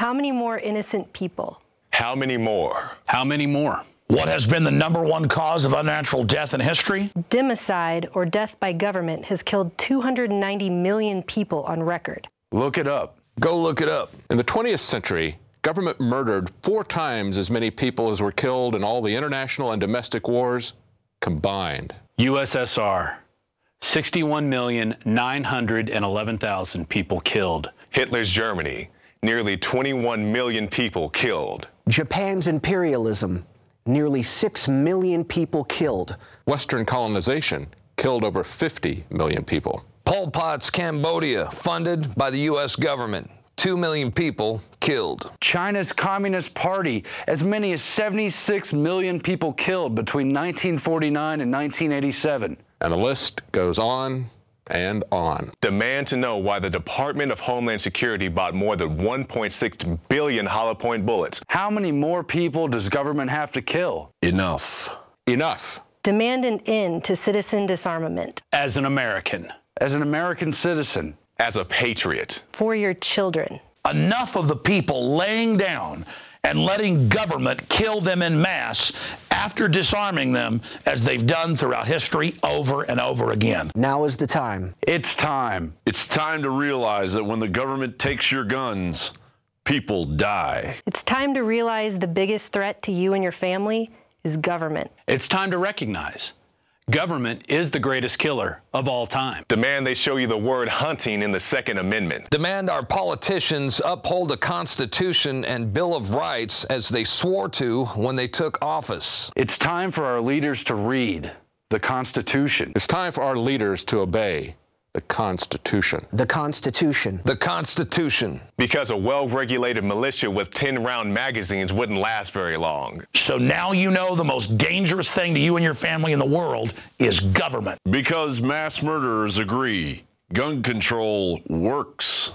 How many more innocent people? How many more? How many more? What has been the number one cause of unnatural death in history? Democide, or death by government, has killed 290 million people on record. Look it up. Go look it up. In the 20th century, government murdered four times as many people as were killed in all the international and domestic wars combined. USSR, 61,911,000 people killed. Hitler's Germany, nearly 21 million people killed. Japan's imperialism, nearly 6 million people killed. Western colonization killed over 50 million people. Pol Pot's Cambodia, funded by the U.S. government. 2 million people killed. China's Communist Party, as many as 76 million people killed between 1949 and 1987. And the list goes on and on. Demand to know why the Department of Homeland Security bought more than 1.6 billion hollow point bullets. How many more people does government have to kill? Enough. Enough. Demand an end to citizen disarmament. As an American. As an American citizen. As a patriot. For your children. Enough of the people laying down and letting government kill them in mass after disarming them as they've done throughout history over and over again. Now is the time. It's time. It's time to realize that when the government takes your guns, people die. It's time to realize the biggest threat to you and your family is government. It's time to recognize Government is the greatest killer of all time. Demand they show you the word hunting in the Second Amendment. Demand our politicians uphold the Constitution and Bill of Rights as they swore to when they took office. It's time for our leaders to read the Constitution. It's time for our leaders to obey the Constitution. The Constitution. The Constitution. Because a well regulated militia with 10 round magazines wouldn't last very long. So now you know the most dangerous thing to you and your family in the world is government. Because mass murderers agree gun control works.